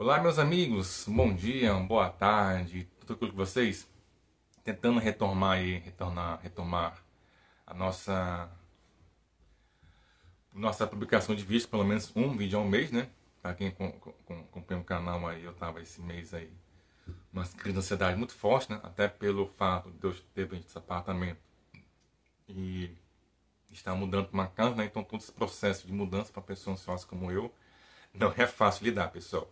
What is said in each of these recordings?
Olá, meus amigos, bom dia, boa tarde, tudo aquilo com vocês? Tentando retomar aí, retornar, retomar a nossa nossa publicação de vídeos, pelo menos um vídeo ao mês, né? Para quem acompanha o canal aí, eu tava esse mês aí uma crise de ansiedade muito forte, né? Até pelo fato de eu ter vendido esse apartamento e estar mudando para uma casa, né? Então todo esse processo de mudança para pessoas ansiosas como eu não é fácil lidar, pessoal.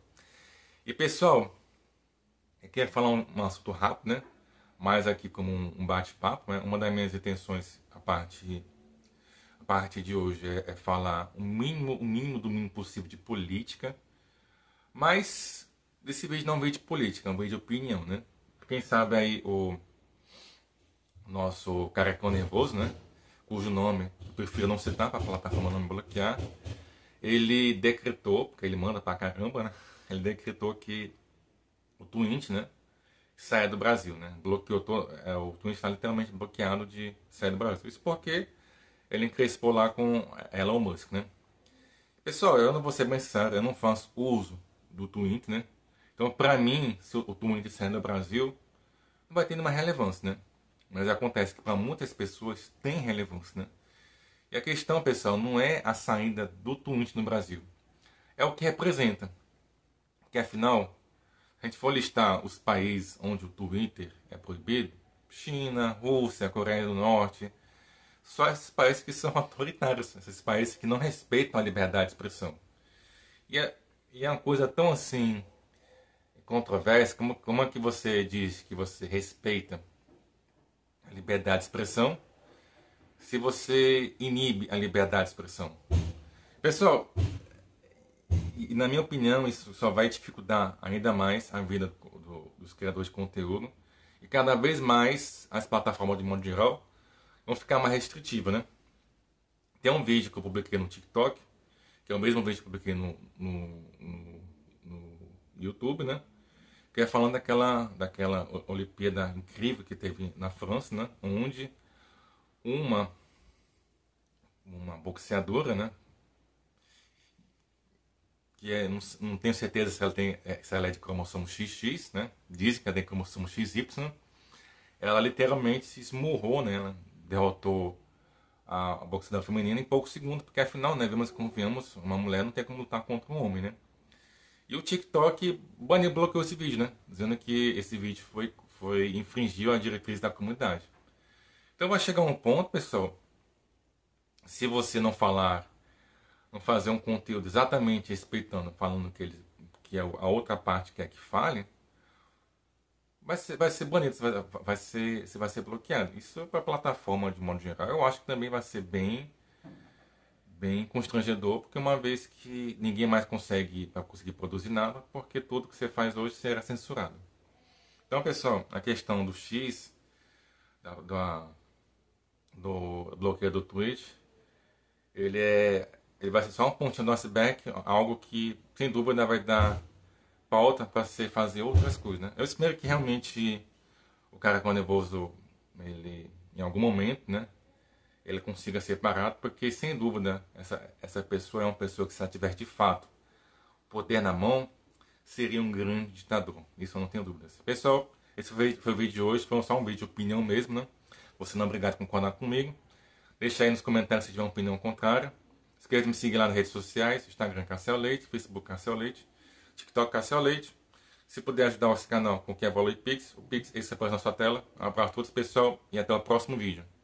E pessoal, eu quero falar um, assunto rápido, né? Mas aqui como um, um bate-papo, né? Uma das minhas intenções a partir a partir de hoje é, é falar o mínimo, o mínimo do mínimo possível de política, mas desse vídeo não veio de política, não veio de opinião, né? Quem sabe aí o nosso carecão nervoso, né? Cujo nome eu prefiro não citar para a plataforma tá não me bloquear. Ele decretou, porque ele manda pra caramba, né? ele decretou que o Twint, né, saia do Brasil, né? Bloqueou é, o Twint está literalmente bloqueado de sair do Brasil. Isso porque ele encrespou lá com Elon Musk, né? Pessoal, eu não vou ser bem sincero, eu não faço uso do Twint, né? Então, para mim, se o Twint sair do Brasil, não vai ter nenhuma relevância, né? Mas acontece que para muitas pessoas tem relevância, né? E a questão, pessoal, não é a saída do Twint no Brasil. É o que representa. Porque afinal, se a gente for listar os países onde o Twitter é proibido, China, Rússia, Coreia do Norte, só esses países que são autoritários, esses países que não respeitam a liberdade de expressão. E é, e é uma coisa tão assim controversa, como, como é que você diz que você respeita a liberdade de expressão se você inibe a liberdade de expressão? Pessoal, e, na minha opinião, isso só vai dificultar ainda mais a vida do, dos criadores de conteúdo. E cada vez mais as plataformas de modo geral vão ficar mais restritivas, né? Tem um vídeo que eu publiquei no TikTok, que é o mesmo vídeo que eu publiquei no, no, no, no YouTube, né? Que é falando daquela, daquela Olimpíada incrível que teve na França, né? Onde uma, uma boxeadora, né? que é, não, não, tenho certeza se ela, tem, é, se ela é de cromossomo XX, né? Dizem que ela tem cromossomo XY. Ela literalmente se esmurrou, né? Ela derrotou a, a boxeadora feminina em poucos segundos, porque afinal, né? Vemos confiamos, uma mulher não tem como lutar contra um homem, né? E o TikTok baniu, bloqueou esse vídeo, né? Dizendo que esse vídeo foi, foi infringiu a diretriz da comunidade. Então vai chegar um ponto, pessoal, se você não falar fazer um conteúdo exatamente respeitando, falando que, eles que é a outra parte quer é que fale, vai ser, vai ser banido, você vai, vai, ser, você vai ser bloqueado. Isso para a plataforma de modo geral. Eu acho que também vai ser bem bem constrangedor, porque uma vez que ninguém mais consegue conseguir produzir nada, porque tudo que você faz hoje será censurado. Então, pessoal, a questão do X, da, da, do bloqueio do Twitch, ele é ele vai ser só um pontinho do iceberg, algo que sem dúvida vai dar pauta para você fazer outras coisas, né? Eu espero que realmente o cara com o nervoso, ele em algum momento, né, ele consiga ser parado, porque sem dúvida essa essa pessoa é uma pessoa que se ela tiver de fato poder na mão, seria um grande ditador. Isso eu não tenho dúvidas. Pessoal, esse foi, foi o vídeo de hoje, foi só um vídeo de opinião mesmo, né? Você não é obrigado a concordar comigo. Deixa aí nos comentários se tiver uma opinião contrária. Esqueça de me seguir lá nas redes sociais, Instagram Cassel Leite, Facebook Cassel Leite, TikTok Cassel Leite. Se puder ajudar o nosso canal com o que é Valor Pix, o Pix esse é aparece na sua tela. Um abraço a todos, pessoal, e até o próximo vídeo.